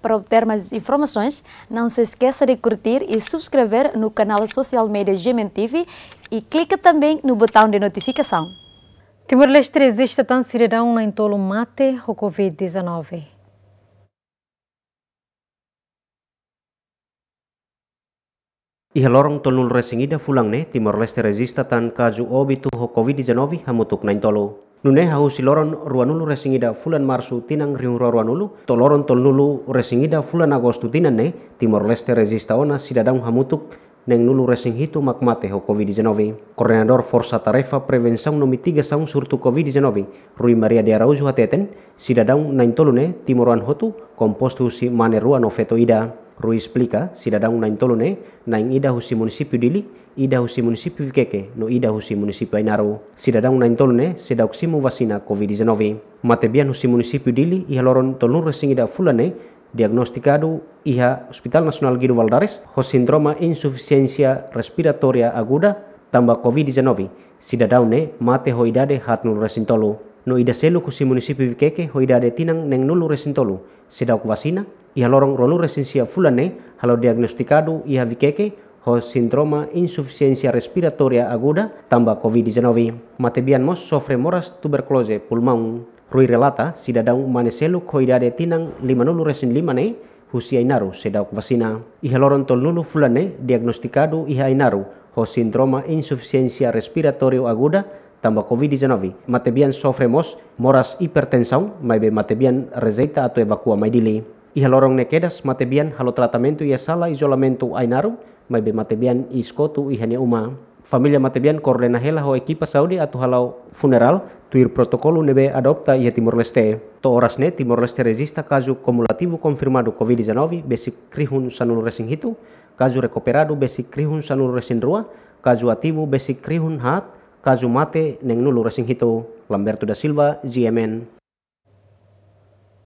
Para obter mais informações, não se esqueça de curtir e subscrever no canal Social Media TV e clique também no botão de notificação. Timor-Leste resiste tão cidadão em tolo mate o Covid-19. Iha lorong tolul resingida fulang ne Timor-Leste resista tan kaju obitu o Covid-19 hamutuk naintolo. Nune hau loron ruanulu resingida fulan marsu tinang riungro ruanulu, toloron tolnulu resingida fulan agostu tinane, Timor Leste resistaona sidadang hamutuk neng nulu resing hitu makmate ho COVID-19. Koordinator Forsa Tarefa Prevenção no saung surtu COVID-19, Rui Maria de Araújo Hateten, sidadang naintolune Timoruan hotu, compostu si manerua no ida. Rui Splica, si dadang nain tolone, nain ida husi munisipi dili, ida husi munisipi keke, no ida husi munisipi ainaro. Si dadang nain tolone, si simu vasina COVID-19. Matebian husi munisipi dili, iha loron tolun resing ida fulane, diagnostikadu iha Hospital nasional Gidu Valdares, ho sindroma insuficiencia respiratoria aguda, tambah COVID-19, si ne, mate ho idade hatnul tolu. No ida selu kusi munisipi keke ho idade tinang neng nulu resing si dauk vasina, ia lorong ronu resensia fulane halo diagnostikadu ia vikeke ho sindroma insufisiensia respiratoria aguda tambah COVID-19. Matebian mos sofre moras tuberkulose pulmão. Rui relata si dadang maneselu koidade tinang limanulu resin limane husia sedauk vacina. Iha loron tolnulu fulane diagnostikadu iha inaru ho sindroma insufisiensia respiratorio aguda tambah COVID-19. Matebian sofre mos moras hipertensão, maibe matebian rezeta atau evakua maidili. Iha orang nekedas matebian halo tratamento ia sala isolamento ainaru mai be matebian iskotu ne uma familia matebian korlena hela ho ekipa Saudi atau halau funeral tuir protokolu nebe adopta ia Timor Leste. To oras ne Timor Leste resista kazu kumulatifu konfirmadu COVID-19 besi krihun sanul resing hitu, kasu recuperado besi krihun sanul resing rua, caso ativo besi krihun hat, kazu mate neng nulu resing hitu. Lamberto da Silva, GMN.